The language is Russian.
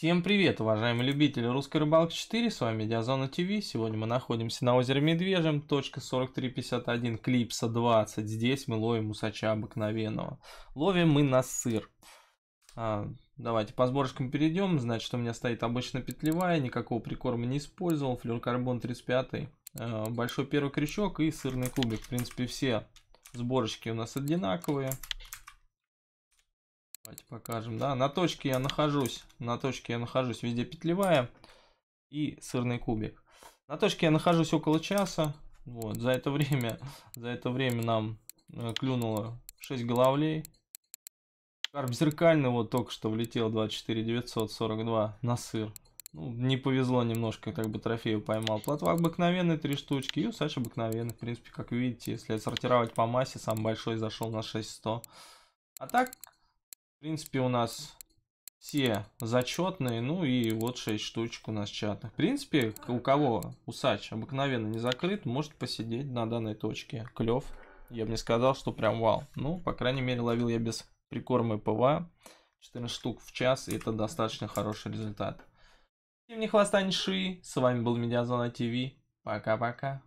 Всем привет, уважаемые любители русской рыбалки 4, с вами Диазона ТВ. Сегодня мы находимся на озере Медвежьем, точка 4351, клипса 20. Здесь мы ловим усача обыкновенного. Ловим мы на сыр. А, давайте по сборочкам перейдем. Значит, у меня стоит обычно петлевая, никакого прикорма не использовал. Флюркарбон 35, а, большой первый крючок и сырный кубик. В принципе, все сборочки у нас одинаковые. Давайте покажем, да. На точке я нахожусь. На точке я нахожусь везде петлевая и сырный кубик. На точке я нахожусь около часа. Вот, за это время, за это время нам э, клюнуло 6 головлей. Карп зеркальный вот только что влетел 24 942 на сыр. Ну, не повезло немножко, как бы трофею поймал. Плотва обыкновенный, три штучки. И усач обыкновенный, в принципе, как видите. Если отсортировать по массе, самый большой зашел на 6100. А так, в принципе, у нас все зачетные, ну и вот 6 штучек у нас чатных. В принципе, у кого усач обыкновенно не закрыт, может посидеть на данной точке. Клев. Я бы не сказал, что прям вал. Ну, по крайней мере, ловил я без прикорма и ПВА. 14 штук в час, и это достаточно хороший результат. Всем не хвоста, не ши. С вами был Медиазона ТВ. Пока-пока.